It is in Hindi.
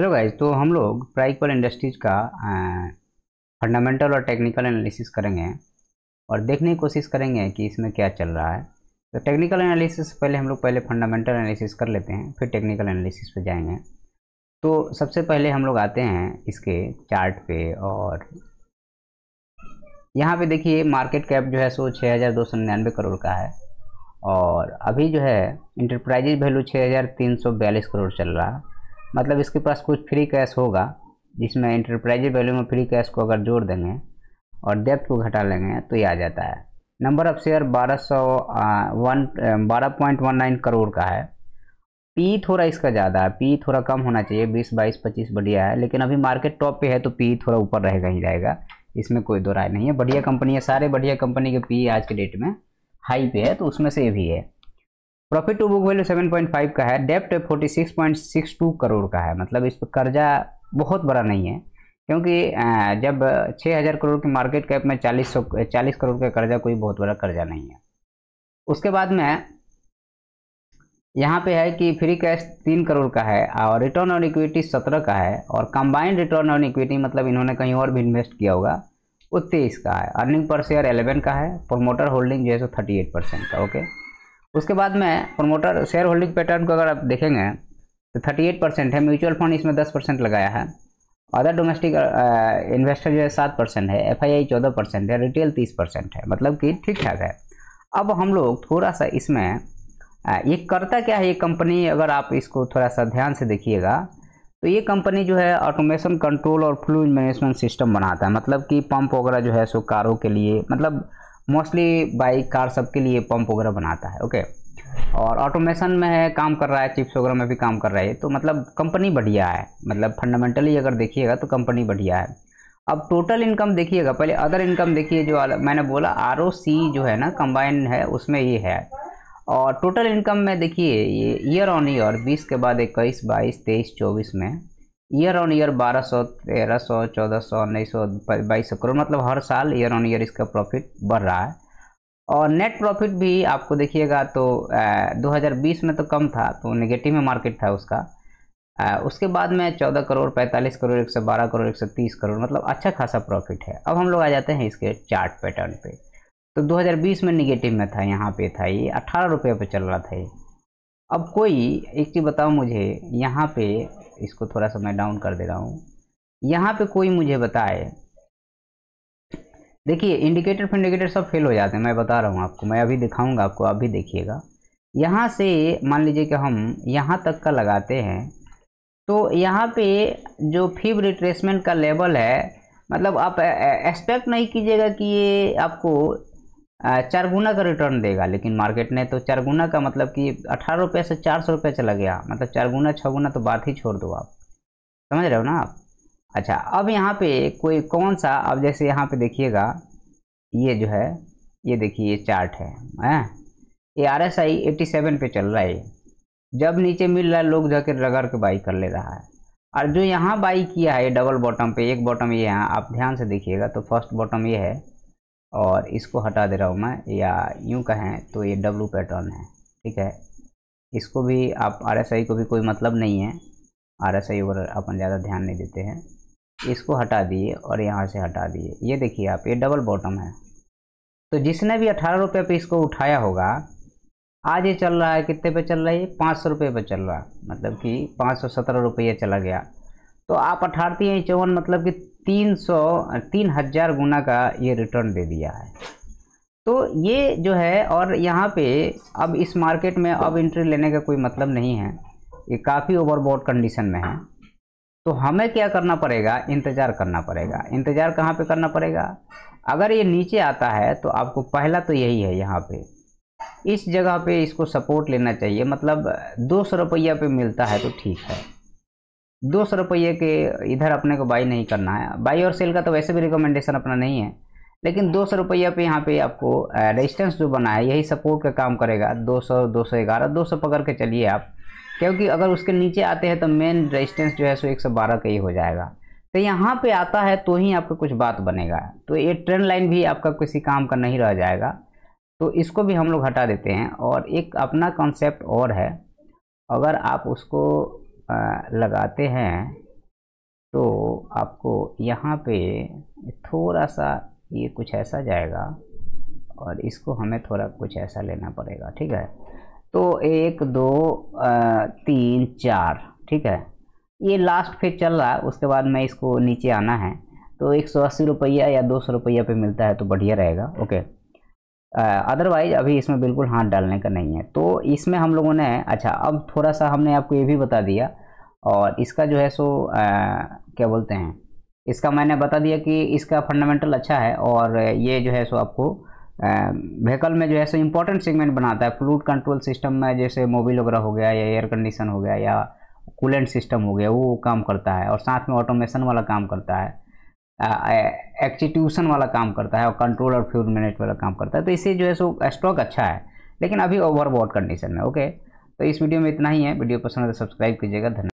हेलो गाइज तो हम लोग प्राइकल इंडस्ट्रीज का फंडामेंटल और टेक्निकल एनालिसिस करेंगे और देखने की कोशिश करेंगे कि इसमें क्या चल रहा है तो टेक्निकल एनालिसिस पहले हम लोग पहले फंडामेंटल एनालिसिस कर लेते हैं फिर टेक्निकल एनालिसिस पे जाएंगे तो सबसे पहले हम लोग आते हैं इसके चार्ट पे और यहाँ पर देखिए मार्केट कैप जो है सो छः हज़ार दो सौ निन्यानवे करोड़ का है और अभी जो है इंटरप्राइजेज वैल्यू छः हज़ार तीन सौ बयालीस करोड़ चल रहा है मतलब इसके पास कुछ फ्री कैश होगा जिसमें इंटरप्राइजेज वैल्यू में फ्री कैश को अगर जोड़ देंगे और डेप्थ को घटा लेंगे तो ये आ जाता है नंबर ऑफ शेयर बारह सौ वन बारह पॉइंट वन नाइन करोड़ का है पी थोड़ा इसका ज़्यादा है पी थोड़ा कम होना चाहिए बीस बाईस पच्चीस बढ़िया है लेकिन अभी मार्केट टॉप पे है तो पी थोड़ा ऊपर रहेगा ही रहेगा इसमें कोई दो राय नहीं है बढ़िया कंपनी है सारे बढ़िया कंपनी के पी आज के डेट में हाई पे है तो उसमें से भी है प्रॉफिट टू बुक वैल्यू 7.5 का है डेप्ट 46.62 करोड़ का है मतलब इस पर कर्जा बहुत बड़ा नहीं है क्योंकि जब 6000 करोड़ की मार्केट कैप में 40 चालीस करोड़ का कर्जा कोई बहुत बड़ा कर्जा नहीं है उसके बाद में यहाँ पे है कि फ्री कैश तीन करोड़ का है और रिटर्न ऑन इक्विटी सत्रह का है और कंबाइंड रिटर्न ऑन इक्विटी मतलब इन्होंने कहीं और भी इन्वेस्ट किया होगा वो तेईस का है अर्निंग पर शेयर एलेवन का है प्रोमोटर होल्डिंग जो है सो थर्टी एट परसेंट का ओके उसके बाद में प्रोमोटर शेयर होल्डिंग पैटर्न को अगर आप देखेंगे तो 38 परसेंट है म्यूचुअल फंड इसमें 10 परसेंट लगाया है अदर डोमेस्टिक इन्वेस्टर जो है सात परसेंट है एफ आई आई चौदह परसेंट है रिटेल तीस परसेंट है मतलब कि ठीक ठाक है अब हम लोग थोड़ा सा इसमें uh, ये करता क्या है ये कंपनी अगर आप इसको थोड़ा सा ध्यान से देखिएगा तो ये कंपनी जो है ऑटोमेशन कंट्रोल और फ्लू मैनेजमेंट सिस्टम बनाता है मतलब कि पंप वगैरह जो है सो कारों के लिए मतलब मोस्टली बाइक कार सबके लिए पंप वगैरह बनाता है ओके और ऑटोमेशन में है काम कर रहा है चिप्स वगैरह में भी काम कर रहा है तो मतलब कंपनी बढ़िया है मतलब फंडामेंटली अगर देखिएगा तो कंपनी बढ़िया है अब टोटल इनकम देखिएगा पहले अदर इनकम देखिए जो मैंने बोला आर जो है ना कंबाइन है उसमें ये है और टोटल इनकम में देखिए ये ईयर ऑन ईयर 20 के बाद इक्कीस बाईस तेईस चौबीस में ईयर ऑन ईयर बारह सौ तेरह सौ चौदह सौ उन्नीस सौ बाईस सौ करोड़ मतलब हर साल ईयर ऑन ईयर इसका प्रॉफिट बढ़ रहा है और नेट प्रॉफिट भी आपको देखिएगा तो आ, 2020 में तो कम था तो नेगेटिव में मार्केट था उसका आ, उसके बाद में 14 करोड़ 45 करोड़ 112 करोड़ 130 करोड़ मतलब अच्छा खासा प्रॉफिट है अब हम लोग आ जाते हैं इसके चार्ट पैटर्न पे तो 2020 में निगेटिव में था यहाँ पे था ये अट्ठारह रुपये पर चल रहा था ये अब कोई एक चीज़ बताओ मुझे यहाँ पे इसको थोड़ा सा मैं डाउन कर दे रहा हूँ यहाँ पे कोई मुझे बताए देखिए इंडिकेटर फॉर इंडिकेटर सब फेल हो जाते हैं मैं बता रहा हूँ आपको मैं अभी दिखाऊंगा आपको आप भी देखिएगा यहाँ से मान लीजिए कि हम यहाँ तक का लगाते हैं तो यहाँ पे जो फिब रिट्रेसमेंट का लेवल है मतलब आप एक्सपेक्ट नहीं कीजिएगा कि ये आपको चार गुना का रिटर्न देगा लेकिन मार्केट ने तो चार गुना का मतलब कि अठारह रुपये से चार सौ रुपये चला गया मतलब चार गुना छः गुना तो बात ही छोड़ दो आप समझ रहे हो ना आप अच्छा अब यहाँ पे कोई कौन सा अब जैसे यहाँ पे देखिएगा ये जो है ये देखिए ये चार्ट है a R S I eighty seven पे चल रहा है जब नीचे मिल रहा है लोग जाकर रगड़ के बाई कर ले रहा है और जो यहाँ बाई किया है डबल बॉटम पर एक बॉटम ये है आप ध्यान से देखिएगा तो फर्स्ट बॉटम ये है और इसको हटा दे रहा हूँ मैं या यूँ कहें तो ये डब्लू पैटर्न है ठीक है इसको भी आप आर को भी कोई मतलब नहीं है आर एस आई अपन ज़्यादा ध्यान नहीं देते हैं इसको हटा दिए और यहाँ से हटा दिए ये देखिए आप ये डबल बॉटम है तो जिसने भी अठारह रुपये पर इसको उठाया होगा आज ये चल रहा है कितने पे चल रहा है ये पाँच सौ रुपये पर चल रहा है मतलब कि पाँच सौ सत्रह रुपये चला गया तो आप अठारती चौवन मतलब कि तीन सौ तीन हज़ार गुना का ये रिटर्न दे दिया है तो ये जो है और यहाँ पे अब इस मार्केट में अब इंट्री लेने का कोई मतलब नहीं है ये काफ़ी ओवरबोर्ड कंडीशन में है तो हमें क्या करना पड़ेगा इंतज़ार करना पड़ेगा इंतज़ार कहाँ पे करना पड़ेगा अगर ये नीचे आता है तो आपको पहला तो यही है यहाँ पे इस जगह पे इसको सपोर्ट लेना चाहिए मतलब दो सौ रुपया पे मिलता है तो ठीक है दो सौ रुपये के इधर अपने को बाई नहीं करना है बाई और सेल का तो वैसे भी रिकमेंडेशन अपना नहीं है लेकिन दो सौ रुपये पर यहाँ पर आपको रेजिस्टेंस जो बना है यही सपोर्ट का काम करेगा दो सौ दो सौ ग्यारह दो सौ पकड़ के चलिए आप क्योंकि अगर उसके नीचे आते हैं तो मेन रेजिस्टेंस जो है सो एक सौ बारह का ही हो जाएगा तो यहाँ पर आता है तो ही आपका कुछ बात बनेगा तो ये ट्रेंड लाइन भी आपका किसी काम का नहीं रह जाएगा तो इसको भी हम लोग हटा देते हैं और एक अपना कॉन्सेप्ट और है अगर आप उसको लगाते हैं तो आपको यहाँ पे थोड़ा सा ये कुछ ऐसा जाएगा और इसको हमें थोड़ा कुछ ऐसा लेना पड़ेगा ठीक है तो एक दो तीन चार ठीक है ये लास्ट फेज चल रहा है उसके बाद में इसको नीचे आना है तो एक सौ अस्सी रुपया या दो सौ रुपया पे मिलता है तो बढ़िया रहेगा ओके अदरवाइज अभी इसमें बिल्कुल हाथ डालने का नहीं है तो इसमें हम लोगों ने अच्छा अब थोड़ा सा हमने आपको ये भी बता दिया और इसका जो है सो आ, क्या बोलते हैं इसका मैंने बता दिया कि इसका फंडामेंटल अच्छा है और ये जो है सो आपको व्हीकल में जो है सो इम्पोर्टेंट सेगमेंट बनाता है फ्लूड कंट्रोल सिस्टम में जैसे मोबिल वगैरह हो गया या एयर कंडीशन हो गया या कूलेंट सिस्टम हो गया वो काम करता है और साथ में ऑटोमेशन वाला काम करता है एक्जीक्यूशन वाला काम करता है और कंट्रोल और फ्यूल मैनेज वाला काम करता है तो इससे जो है सो स्टॉक अच्छा है लेकिन अभी ओवरबॉट कंडीशन में ओके तो इस वीडियो में इतना ही है वीडियो पसंद है तो सब्सक्राइब कीजिएगा धन्यवाद